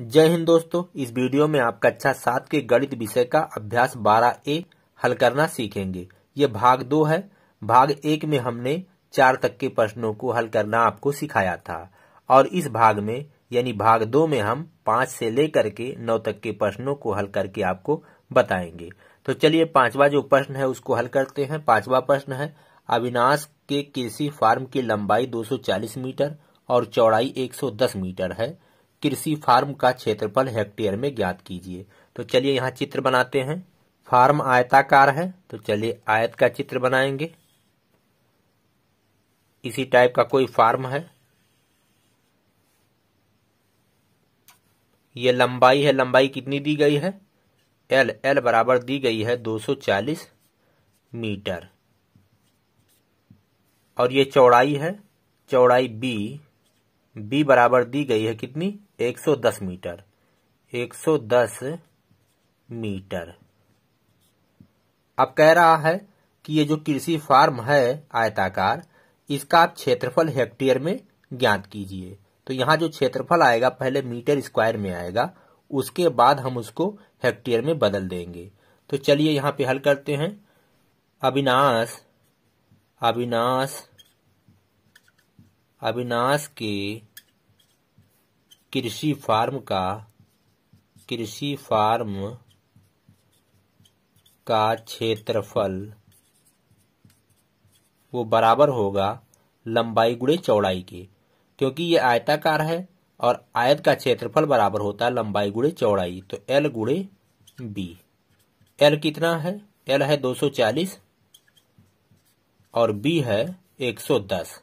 जय हिंद दोस्तों इस वीडियो में आप कक्षा अच्छा सात के गणित विषय का अभ्यास 12 ए हल करना सीखेंगे ये भाग दो है भाग एक में हमने चार तक के प्रश्नों को हल करना आपको सिखाया था और इस भाग में यानी भाग दो में हम पांच से लेकर के नौ तक के प्रश्नों को हल करके आपको बताएंगे तो चलिए पांचवा जो प्रश्न है उसको हल करते हैं पांचवा प्रश्न है अविनाश के कृषि फार्म की लंबाई दो मीटर और चौड़ाई एक मीटर है कृषि फार्म का क्षेत्रफल हेक्टेयर में ज्ञात कीजिए तो चलिए यहाँ चित्र बनाते हैं फार्म आयताकार है तो चलिए आयत का चित्र बनाएंगे इसी टाइप का कोई फार्म है ये लंबाई है लंबाई कितनी दी गई है एल एल बराबर दी गई है 240 मीटर और ये चौड़ाई है चौड़ाई बी बी बराबर दी गई है कितनी 110 मीटर 110 मीटर अब कह रहा है कि ये जो कृषि फार्म है आयताकार इसका आप क्षेत्रफल हेक्टेयर में ज्ञात कीजिए तो यहाँ जो क्षेत्रफल आएगा पहले मीटर स्क्वायर में आएगा उसके बाद हम उसको हेक्टेयर में बदल देंगे तो चलिए यहाँ पे हल करते हैं अविनाश अविनाश अविनाश के कृषि फार्म का कृषि फार्म का क्षेत्रफल वो बराबर होगा लंबाई गुड़े चौड़ाई के क्योंकि ये आयताकार है और आयत का क्षेत्रफल बराबर होता है लंबाई गुड़े चौड़ाई तो एल गुड़े बी एल कितना है एल है 240 और बी है 110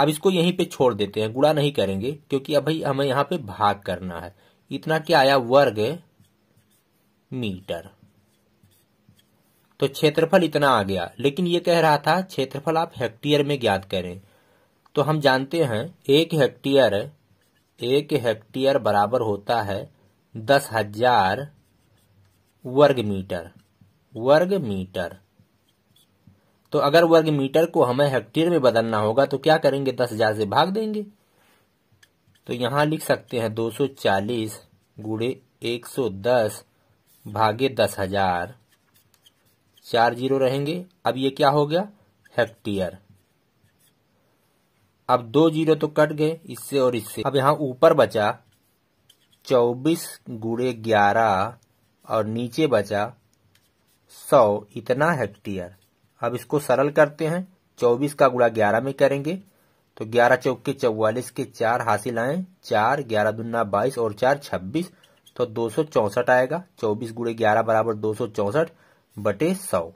अब इसको यहीं पे छोड़ देते हैं गुड़ा नहीं करेंगे क्योंकि अब भाई हमें यहाँ पे भाग करना है इतना क्या आया वर्ग मीटर तो क्षेत्रफल इतना आ गया लेकिन ये कह रहा था क्षेत्रफल आप हेक्टेयर में ज्ञात करें तो हम जानते हैं एक हेक्टेयर एक हेक्टेयर बराबर होता है दस हजार वर्ग मीटर वर्ग मीटर तो अगर वर्ग मीटर को हमें हेक्टेयर में बदलना होगा तो क्या करेंगे दस हजार से भाग देंगे तो यहां लिख सकते हैं दो सौ चालीस गुड़े एक सौ दस भागे दस हजार चार जीरो रहेंगे अब ये क्या हो गया हेक्टेयर अब दो जीरो तो कट गए इससे और इससे अब यहां ऊपर बचा चौबीस गुड़े ग्यारह और नीचे बचा सौ इतना हेक्टेयर अब इसको सरल करते हैं चौबीस का गुड़ा ग्यारह में करेंगे तो ग्यारह चौके चौवालीस के चार हासिल आए चार ग्यारह दुना बाईस और चार छब्बीस तो दो सौ चौसठ आएगा चौबीस गुड़े ग्यारह बराबर दो सौ चौसठ बटे सौ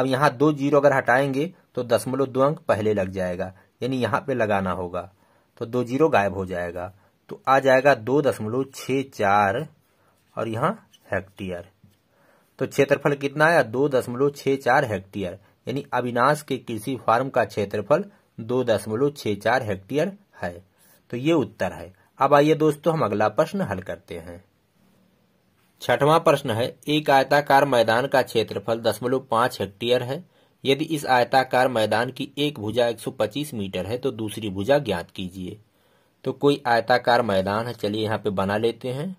अब यहाँ दो जीरो अगर हटाएंगे तो दसमलव दो अंक पहले लग जाएगा यानी यहाँ पे लगाना होगा तो दो जीरो गायब हो जाएगा तो आ जाएगा दो दशमलव छ चार और यहाँ हेक्टेयर तो क्षेत्रफल कितना आया दो दशमलव छह चार हेक्टेयर यानी अविनाश के कृषि फार्म का क्षेत्रफल दो दशमलव छह चार हेक्टेयर है तो ये उत्तर है अब आइए दोस्तों हम अगला प्रश्न हल करते हैं छठवां प्रश्न है एक आयताकार मैदान का क्षेत्रफल दशमलव पांच हेक्टेयर है यदि इस आयताकार मैदान की एक भुजा 125 मीटर है तो दूसरी भुजा ज्ञात कीजिए तो कोई आयताकार मैदान है चलिए यहाँ पे बना लेते हैं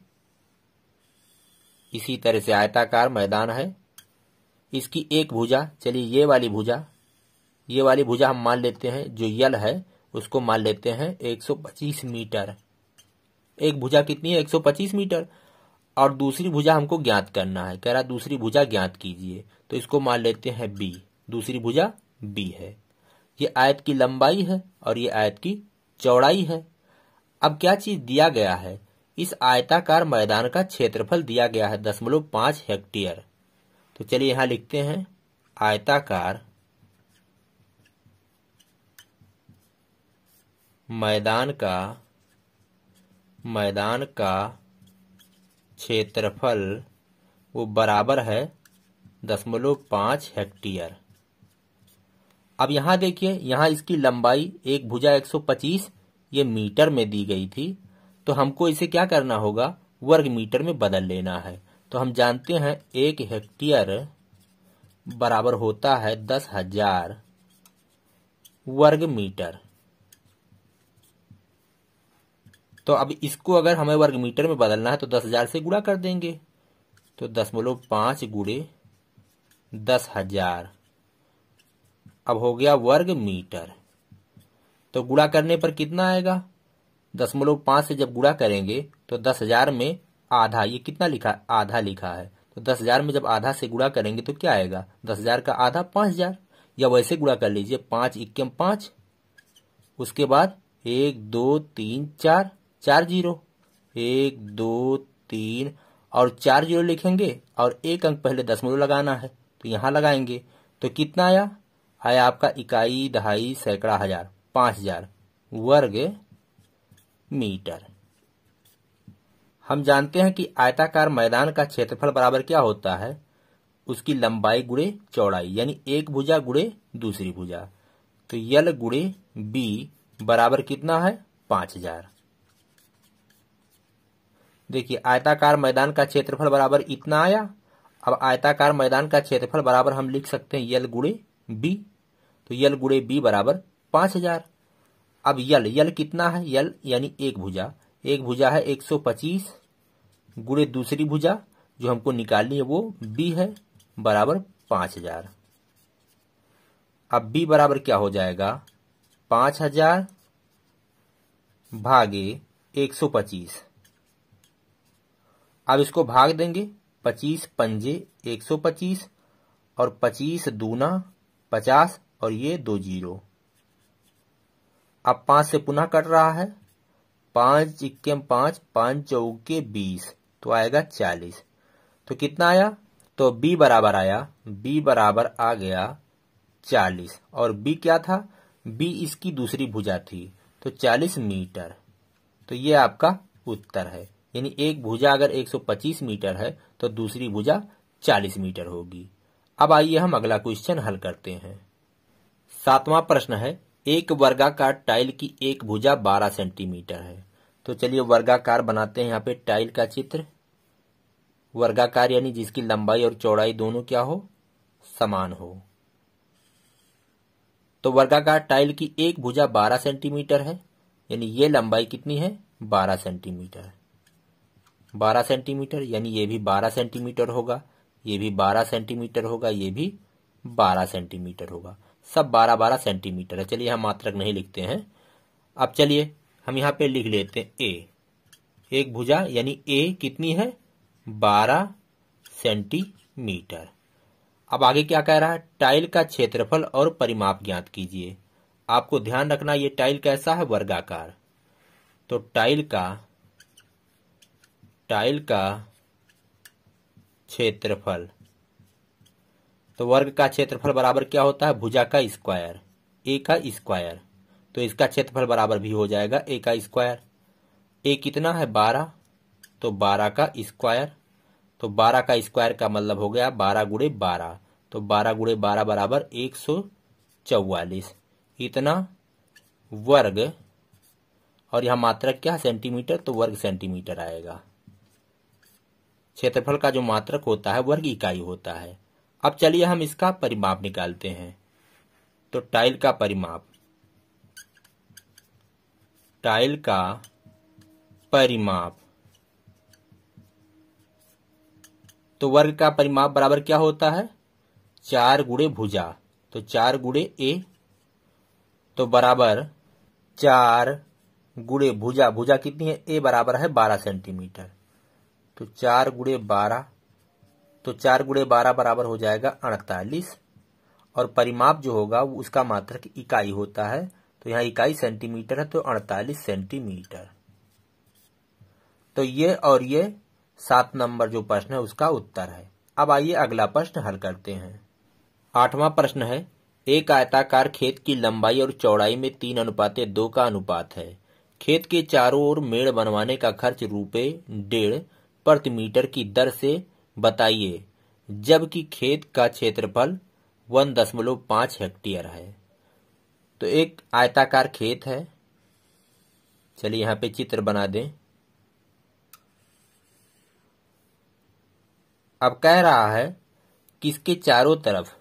इसी तरह से आयताकार मैदान है इसकी एक भुजा चलिए ये वाली भुजा ये वाली भुजा हम मान लेते हैं जो यल है उसको मान लेते हैं 125 मीटर एक भुजा कितनी है 125 मीटर और दूसरी भुजा हमको ज्ञात करना है कह रहा दूसरी भुजा ज्ञात कीजिए तो इसको मान लेते हैं बी दूसरी भुजा बी है ये आयत की लंबाई है और ये आयत की चौड़ाई है अब क्या चीज दिया गया है इस आयताकार मैदान का क्षेत्रफल दिया गया है दशमलव पांच हेक्टेयर तो चलिए यहां लिखते हैं आयताकार मैदान का मैदान का क्षेत्रफल वो बराबर है दशमलव पांच हेक्टेयर अब यहां देखिए यहां इसकी लंबाई एक भुजा 125 ये मीटर में दी गई थी तो हमको इसे क्या करना होगा वर्ग मीटर में बदल लेना है तो हम जानते हैं एक हेक्टेयर बराबर होता है दस हजार वर्ग मीटर तो अब इसको अगर हमें वर्ग मीटर में बदलना है तो दस हजार से गुणा कर देंगे तो दशमलव पांच गुड़े दस हजार अब हो गया वर्ग मीटर तो गुणा करने पर कितना आएगा दशमलव पांच से जब गुणा करेंगे तो दस हजार में आधा ये कितना लिखा आधा लिखा है तो दस हजार में जब आधा से गुणा करेंगे तो क्या आएगा दस हजार का आधा पांच हजार या वैसे गुणा कर लीजिए पांच इक्यम पांच उसके बाद एक दो तीन चार चार जीरो एक दो तीन और चार जीरो लिखेंगे और एक अंक पहले दशमलव लगाना है तो यहां लगाएंगे तो कितना आया आया आपका इकाई दहाई सैकड़ा हजार पांच हजार वर्ग मीटर हम जानते हैं कि आयताकार मैदान का क्षेत्रफल बराबर क्या होता है उसकी लंबाई गुड़े चौड़ाई यानी एक भुजा गुड़े दूसरी भुजा तो यल गुड़े बी बराबर कितना है पांच हजार देखिए आयताकार मैदान का क्षेत्रफल बराबर इतना आया अब आयताकार मैदान का क्षेत्रफल बराबर हम लिख सकते हैं यल गुड़े बी तो यल गुड़े बी बराबर पांच हजार अब यल यल कितना है यल यानी एक भुजा एक भुजा है 125 सौ पच्चीस गुड़े दूसरी भुजा जो हमको निकालनी है वो बी है बराबर पांच हजार अब बी बराबर क्या हो जाएगा पांच हजार भागे एक सौ पच्चीस अब इसको भाग देंगे पच्चीस पंजे एक सौ पच्चीस और पच्चीस दूना पचास और ये दो जीरो अब पांच से पुनः कट रहा है पांच इक्के पांच पांच चौके बीस तो आएगा चालीस तो कितना आया तो b बराबर आया b बराबर आ गया चालीस और b क्या था b इसकी दूसरी भुजा थी तो चालीस मीटर तो ये आपका उत्तर है यानी एक भुजा अगर 125 मीटर है तो दूसरी भुजा 40 मीटर होगी अब आइए हम अगला क्वेश्चन हल करते हैं सातवां प्रश्न है एक वर्गाकार टाइल की एक भुजा बारह सेंटीमीटर है तो चलिए वर्गाकार बनाते हैं यहाँ पे टाइल का चित्र वर्गाकार यानी जिसकी लंबाई और चौड़ाई दोनों क्या हो समान हो तो वर्गाकार टाइल की एक भुजा बारह सेंटीमीटर है यानी ये लंबाई कितनी है बारह सेंटीमीटर बारह सेंटीमीटर यानी ये भी बारह सेंटीमीटर होगा ये भी बारह सेंटीमीटर होगा ये भी बारह सेंटीमीटर होगा सब बारह बारह सेंटीमीटर है चलिए हम मात्रक नहीं लिखते हैं अब चलिए हम यहाँ पे लिख लेते हैं ए एक भुजा यानी ए कितनी है बारह सेंटीमीटर अब आगे क्या कह रहा है टाइल का क्षेत्रफल और परिमाप ज्ञात कीजिए आपको ध्यान रखना ये टाइल कैसा है वर्गाकार तो टाइल का टाइल का क्षेत्रफल तो वर्ग का क्षेत्रफल बराबर क्या होता है भुजा का स्क्वायर ए का स्क्वायर तो इसका क्षेत्रफल बराबर भी हो जाएगा ए का स्क्वायर ए कितना है बारह तो बारह का स्क्वायर तो बारह का स्क्वायर का मतलब हो गया बारह गुड़े बारह तो बारह गुड़े बारह बराबर एक सौ चौवालीस इतना वर्ग और यहां मात्रक क्या सेंटीमीटर तो वर्ग सेंटीमीटर आएगा क्षेत्रफल का जो मात्रक होता है वर्ग इकाई होता है अब चलिए हम इसका परिमाप निकालते हैं तो टाइल का परिमाप टाइल का परिमाप तो वर्ग का परिमाप बराबर क्या होता है चार गुड़े भुजा तो चार गुड़े ए तो बराबर चार गुड़े भुजा भुजा कितनी है ए बराबर है बारह सेंटीमीटर तो चार गुड़े बारह तो चार गुड़े बारह बराबर हो जाएगा अड़तालीस और परिमाप जो होगा वो उसका मात्रक इकाई होता है तो यहाँ इकाई सेंटीमीटर है तो अड़तालीस सेंटीमीटर तो ये और ये सात नंबर जो प्रश्न है उसका उत्तर है अब आइए अगला प्रश्न हल करते हैं आठवां प्रश्न है एक आयताकार खेत की लंबाई और चौड़ाई में तीन अनुपात दो का अनुपात है खेत के चारों ओर मेड़ बनवाने का खर्च रुपये डेढ़ प्रति मीटर की दर से बताइए जबकि खेत का क्षेत्रफल वन दशमलव पांच हेक्टेयर है तो एक आयताकार खेत है चलिए यहां पे चित्र बना दें अब कह रहा है कि इसके चारों तरफ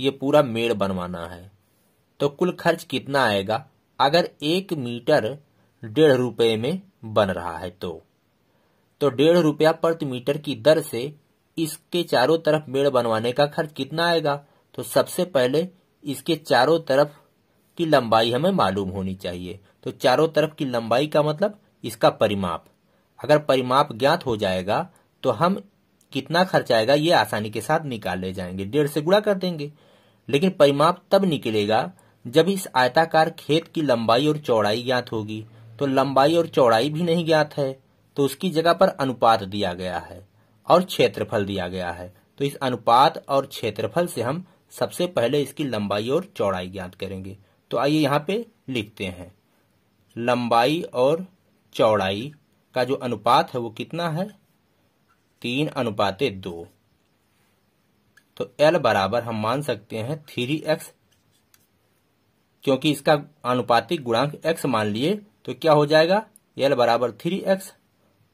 ये पूरा मेड़ बनवाना है तो कुल खर्च कितना आएगा अगर एक मीटर डेढ़ रुपए में बन रहा है तो तो डेढ़ रुपया प्रति मीटर की दर से इसके चारों तरफ मेड़ बनवाने का खर्च कितना आएगा तो सबसे पहले इसके चारों तरफ की लंबाई हमें मालूम होनी चाहिए तो चारों तरफ की लंबाई का मतलब इसका परिमाप अगर परिमाप ज्ञात हो जाएगा तो हम कितना खर्च आएगा ये आसानी के साथ निकाल ले जाएंगे डेढ़ से गुणा कर देंगे लेकिन परिमाप तब निकलेगा जब इस आयताकार खेत की लंबाई और चौड़ाई ज्ञात होगी तो लंबाई और चौड़ाई भी नहीं ज्ञात है तो उसकी जगह पर अनुपात दिया गया है और क्षेत्रफल दिया गया है तो इस अनुपात और क्षेत्रफल से हम सबसे पहले इसकी लंबाई और चौड़ाई ज्ञात करेंगे तो आइए यहाँ पे लिखते हैं लंबाई और चौड़ाई का जो अनुपात है वो कितना है तीन अनुपाते दो तो L बराबर हम मान सकते हैं थ्री एक्स क्योंकि इसका अनुपातिक गुणांक x मान लिए तो क्या हो जाएगा L बराबर थ्री एक्स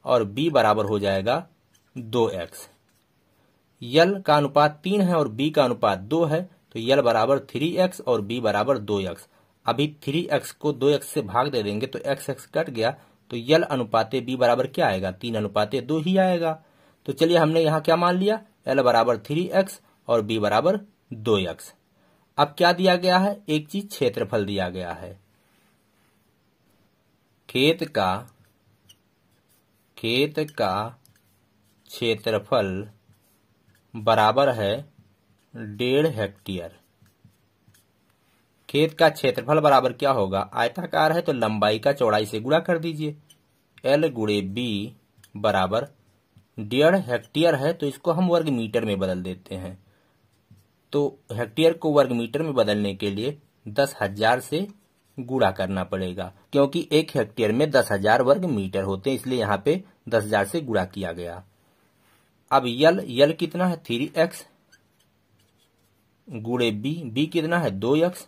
और B बराबर हो जाएगा दो एक्स यल का अनुपात तीन है और बी का अनुपात दो है तो यल बराबर थ्री एक्स और बी बराबर दो एक्स अभी थ्री एक्स को दो एक्स से भाग दे देंगे तो एक्स एक्स कट गया तो यल अनुपाते बी बराबर क्या आएगा तीन अनुपाते दो ही आएगा तो चलिए हमने यहां क्या मान लिया एल बराबर थ्री एक्स और बी बराबर दो एक्स अब क्या दिया गया है एक चीज क्षेत्रफल दिया गया है खेत का खेत का क्षेत्रफल बराबर है डेढ़ हेक्टेयर खेत का क्षेत्रफल बराबर क्या होगा आयताकार है तो लंबाई का चौड़ाई से गुणा कर दीजिए एल गुड़े बी बराबर डेढ़ हेक्टेयर है तो इसको हम वर्ग मीटर में बदल देते हैं तो हेक्टेयर को वर्ग मीटर में बदलने के लिए दस हजार से गुणा करना पड़ेगा क्योंकि एक हेक्टेयर में दस हजार वर्ग मीटर होते हैं इसलिए यहाँ पे दस हजार से गुणा किया गया अब यल यल कितना है थ्री एक्स गुड़े बी बी कितना है दो एक्स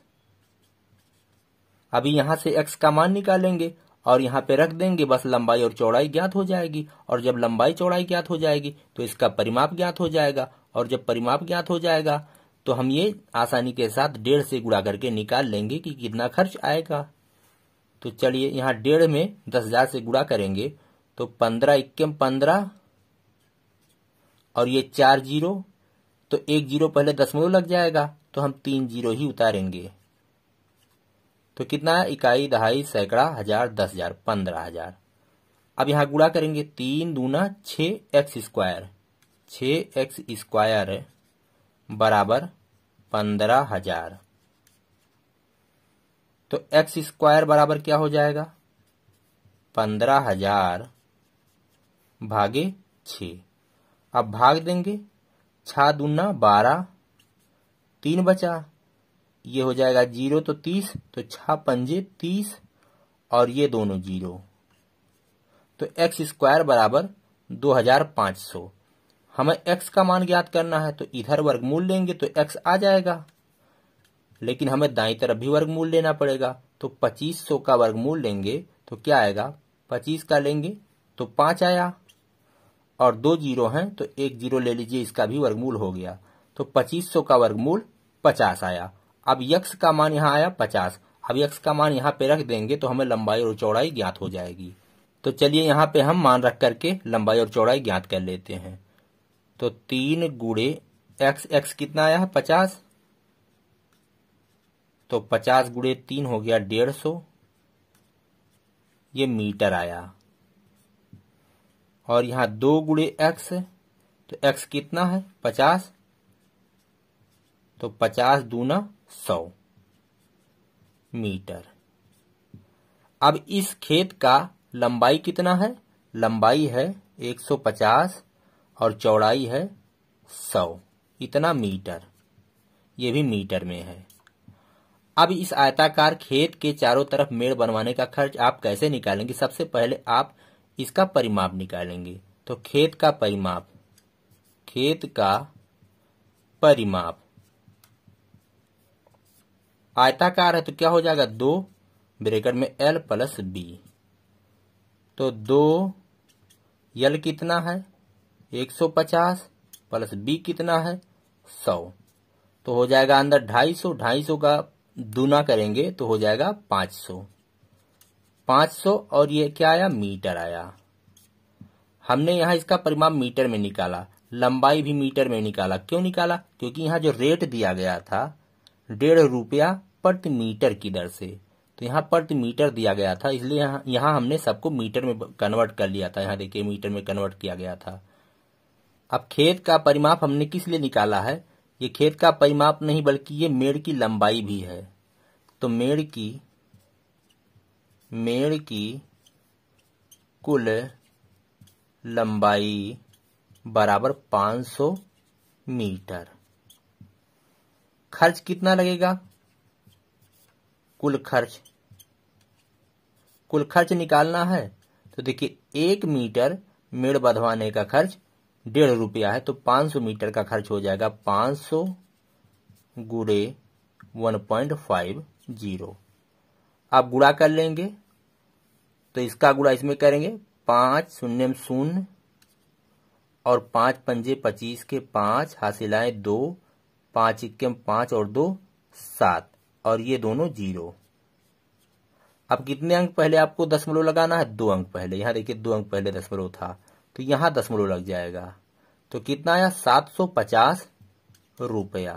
अभी यहां से एक्स का मान निकालेंगे और यहां पे रख देंगे बस लंबाई और चौड़ाई ज्ञात हो जाएगी और जब लंबाई चौड़ाई ज्ञात हो जाएगी तो इसका परिमाप ज्ञात हो जाएगा और जब परिमाप ज्ञात हो जाएगा तो हम ये आसानी के साथ डेढ़ से गुड़ा करके निकाल लेंगे कि कितना खर्च आएगा तो चलिए यहाँ डेढ़ में दस हजार से गुड़ा करेंगे तो पंद्रह इक्के पंद्रह और ये चार जीरो तो एक जीरो पहले दसमलव लग जाएगा तो हम तीन जीरो ही उतारेंगे तो कितना है इकाई दहाई सैकड़ा हजार दस हजार पंद्रह हजार अब यहां गुड़ा करेंगे तीन दूना छ एक्स स्क्वायर छ एक्स स्क्वायर बराबर पंद्रह हजार तो एक्स स्क्वायर बराबर क्या हो जाएगा पंद्रह हजार भागे छः अब भाग देंगे छा दूना बारह तीन बचा ये हो जाएगा जीरो तो तीस तो छा पंजे तीस और ये दोनों जीरो तो एक्स स्क्वायर बराबर दो हजार पांच सौ हमें एक्स का मान ज्ञात करना है तो इधर वर्गमूल लेंगे तो एक्स आ जाएगा लेकिन हमें दाई तरफ भी वर्गमूल लेना पड़ेगा तो पच्चीस सौ का वर्गमूल लेंगे तो क्या आएगा पच्चीस का लेंगे तो पांच आया और दो जीरो हैं तो एक जीरो ले लीजिए इसका भी वर्गमूल हो गया तो पच्चीस सौ का वर्गमूल पचास आया अब यक्स का मान यहाँ आया पचास अब यक्ष का मान यहाँ पे रख देंगे तो हमें लंबाई और चौड़ाई ज्ञात हो जाएगी तो चलिए यहाँ पे हम मान रख करके लंबाई और चौड़ाई ज्ञात कर लेते हैं तो तीन गुड़े एक्स एक्स कितना आया है पचास तो पचास गुड़े तीन हो गया डेढ़ सौ ये मीटर आया और यहाँ दो गुड़े एक्स है तो एक्स कितना है पचास तो पचास दूना सौ मीटर अब इस खेत का लंबाई कितना है लंबाई है एक सौ पचास और चौड़ाई है सौ इतना मीटर ये भी मीटर में है अब इस आयताकार खेत के चारों तरफ मेड़ बनवाने का खर्च आप कैसे निकालेंगे सबसे पहले आप इसका परिमाप निकालेंगे तो खेत का परिमाप खेत का परिमाप आयताकार है तो क्या हो जाएगा दो ब्रेकर में एल प्लस बी तो दो यल कितना है एक सौ पचास प्लस बी कितना है सौ तो हो जाएगा अंदर ढाई सौ ढाई सौ का दूना करेंगे तो हो जाएगा पाँच सौ 500 और ये क्या आया मीटर आया हमने यहां इसका परिमाप मीटर में निकाला लंबाई भी मीटर में निकाला क्यों निकाला क्योंकि यहां जो रेट दिया गया था डेढ़ रुपया प्रति मीटर की दर से तो यहाँ प्रति मीटर दिया गया था इसलिए यहां हमने सबको मीटर में कन्वर्ट कर लिया था यहां देखिए मीटर में कन्वर्ट किया गया था अब खेत का परिमाप हमने किस लिए निकाला है ये खेत का परिमाप नहीं बल्कि ये मेड़ की लंबाई भी है तो मेड़ की मेड़ की कुल लंबाई बराबर 500 मीटर खर्च कितना लगेगा कुल खर्च कुल खर्च निकालना है तो देखिए एक मीटर मेड़ बधवाने का खर्च डेढ़ रुपया है तो 500 मीटर का खर्च हो जाएगा 500 सौ गुड़े वन पॉइंट फाइव जीरो आप गुड़ा कर लेंगे तो इसका गुणा इसमें करेंगे पांच शून्य शून्य और पांच पंजे पच्चीस के पांच आए दो पांच इक्यम पांच और दो सात और ये दोनों जीरो अब कितने अंक पहले आपको दशमलव लगाना है दो अंक पहले यहां देखिए दो अंक पहले दशमलव था तो यहाँ दशमलव लग जाएगा तो कितना आया सात सौ पचास रुपया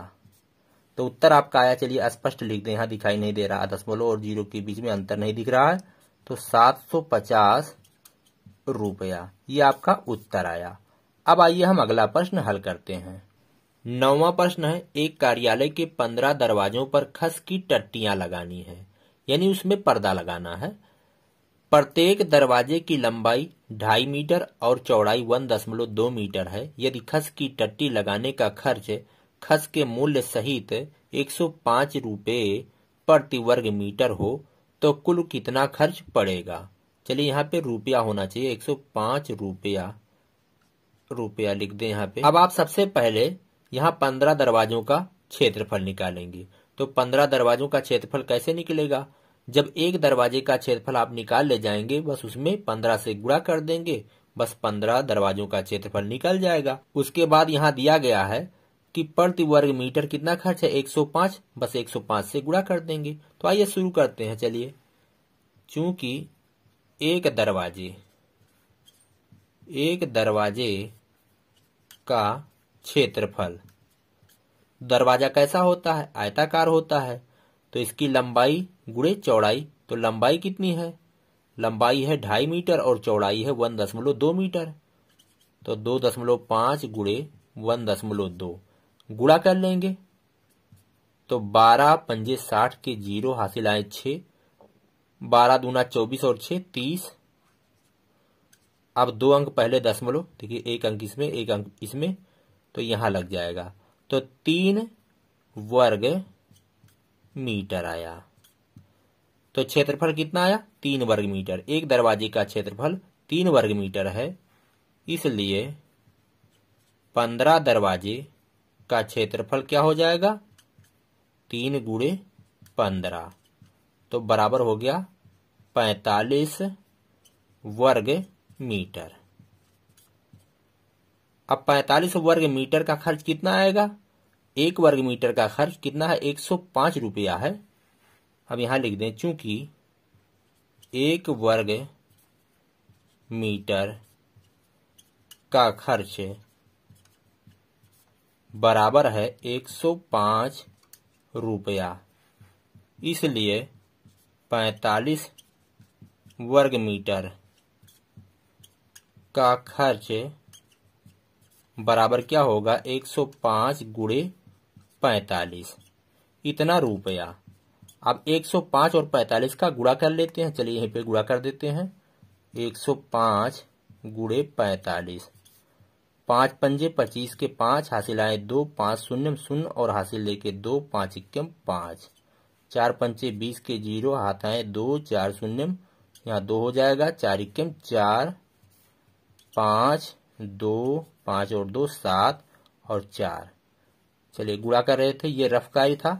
तो उत्तर आपका आया चलिए स्पष्ट लिख दे यहां दिखाई नहीं दे रहा दशमलव और जीरो के बीच में अंतर नहीं दिख रहा है तो 750 रुपया ये आपका उत्तर आया अब आइए हम अगला प्रश्न हल करते हैं नौवा प्रश्न है एक कार्यालय के पंद्रह दरवाजों पर खस की टट्टियां लगानी है यानी उसमें पर्दा लगाना है प्रत्येक दरवाजे की लंबाई ढाई मीटर और चौड़ाई वन दशमलव दो मीटर है यदि खस की टट्टी लगाने का खर्च खस के मूल्य सहित एक सौ पांच रूपये प्रति वर्ग मीटर हो तो कुल कितना खर्च पड़ेगा चलिए यहाँ पे रुपया होना चाहिए एक सौ पांच रुपया रुपया लिख दें यहाँ पे अब आप सबसे पहले यहाँ पंद्रह दरवाजों का क्षेत्रफल निकालेंगे तो पंद्रह दरवाजों का क्षेत्रफल कैसे निकलेगा जब एक दरवाजे का क्षेत्रफल आप निकाल ले जाएंगे बस उसमें पंद्रह से गुणा कर देंगे बस पंद्रह दरवाजों का क्षेत्रफल निकल जाएगा उसके बाद यहाँ दिया गया है कि प्रति वर्ग मीटर कितना खर्च है 105 बस 105 से गुणा कर देंगे तो आइए शुरू करते हैं चलिए चूंकि एक दरवाजे एक दरवाजे का क्षेत्रफल दरवाजा कैसा होता है आयताकार होता है तो इसकी लंबाई गुड़े चौड़ाई तो लंबाई कितनी है लंबाई है ढाई मीटर और चौड़ाई है वन दशमलव दो मीटर तो दो दशमलव पांच गुड़े वन दशमलव दो गुड़ा कर लेंगे तो बारह पंजे साठ के जीरो हासिल आए छः बारह दूना चौबीस और छः तीस अब दो अंक पहले दशमलव देखिए एक अंक इसमें एक अंक इसमें तो यहां लग जाएगा तो तीन वर्ग मीटर आया तो क्षेत्रफल कितना आया तीन वर्ग मीटर एक दरवाजे का क्षेत्रफल तीन वर्ग मीटर है इसलिए पंद्रह दरवाजे का क्षेत्रफल क्या हो जाएगा तीन गुड़े पंद्रह तो बराबर हो गया पैतालीस वर्ग मीटर अब पैतालीस वर्ग मीटर का खर्च कितना आएगा एक वर्ग मीटर का खर्च कितना है एक सौ पांच रुपया है अब यहां लिख दें चूंकि एक वर्ग मीटर का खर्च बराबर है एक सौ पांच रुपया इसलिए पैतालीस वर्ग मीटर का खर्च बराबर क्या होगा एक सौ पाँच गुड़े पैतालीस इतना रुपया अब 105 और 45 का गुड़ा कर लेते हैं चलिए यहीं पे गुड़ा कर देते हैं 105 सौ गुड़े पैतालीस पांच पंजे पच्चीस के पांच हासिल आए दो पांच शून्य शून्य और हासिल लेके दो पांच इक्यम पांच चार पंचे बीस के जीरो हाथ आए दो चार शून्य यहाँ दो हो जाएगा चार इक्यम चार पांच दो पांच और दो सात और चार चलिए गुड़ा कर रहे थे ये रफ ही था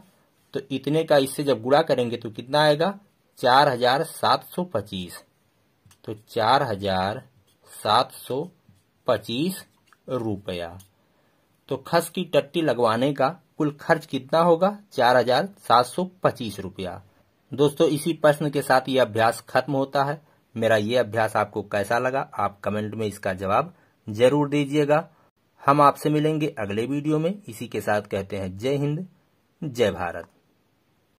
तो इतने का इससे जब गुड़ा करेंगे तो कितना आएगा चार हजार सात सौ पच्चीस तो चार हजार सात सौ पच्चीस रुपया तो खस की टट्टी लगवाने का कुल खर्च कितना होगा चार हजार सात सौ पच्चीस रुपया दोस्तों इसी प्रश्न के साथ ये अभ्यास खत्म होता है मेरा ये अभ्यास आपको कैसा लगा आप कमेंट में इसका जवाब जरूर दीजिएगा हम आपसे मिलेंगे अगले वीडियो में इसी के साथ कहते हैं जय हिंद जय भारत